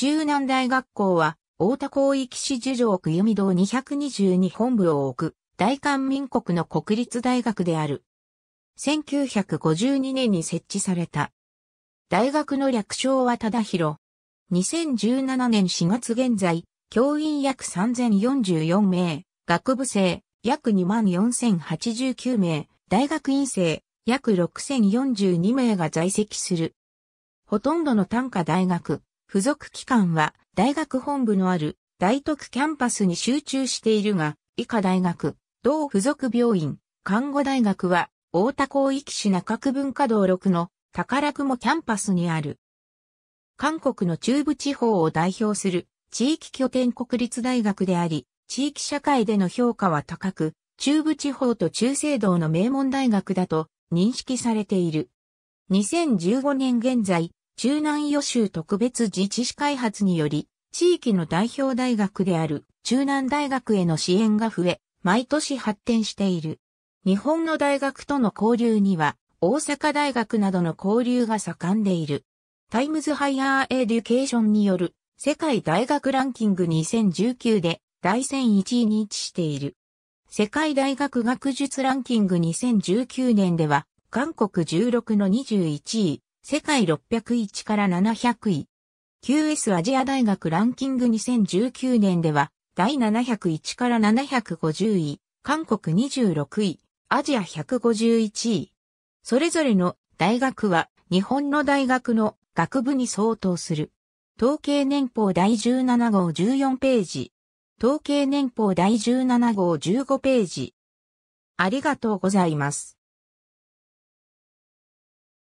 中南大学校は、大田広域市樹上区弓道222本部を置く、大韓民国の国立大学である。1952年に設置された。大学の略称は忠広。2017年4月現在、教員約3044名、学部生約24089名、大学院生約6042名が在籍する。ほとんどの単科大学、付属機関は大学本部のある大徳キャンパスに集中しているが、以下大学、同付属病院、看護大学は大田広域市中区文化道6の宝雲キャンパスにある。韓国の中部地方を代表する地域拠点国立大学であり、地域社会での評価は高く、中部地方と中西道の名門大学だと認識されている。2015年現在、中南予州特別自治市開発により、地域の代表大学である中南大学への支援が増え、毎年発展している。日本の大学との交流には、大阪大学などの交流が盛んでいる。タイムズハイヤーエデュケーションによる世界大学ランキング2019で第戦1位に位置している。世界大学学術ランキング2019年では、韓国16の21位、世界601から700位。QS アジア大学ランキング2019年では、第701から750位、韓国26位、アジア151位。それぞれの大学は日本の大学の学部に相当する。統計年報第17号14ページ。統計年報第17号15ページ。ありがとうございます。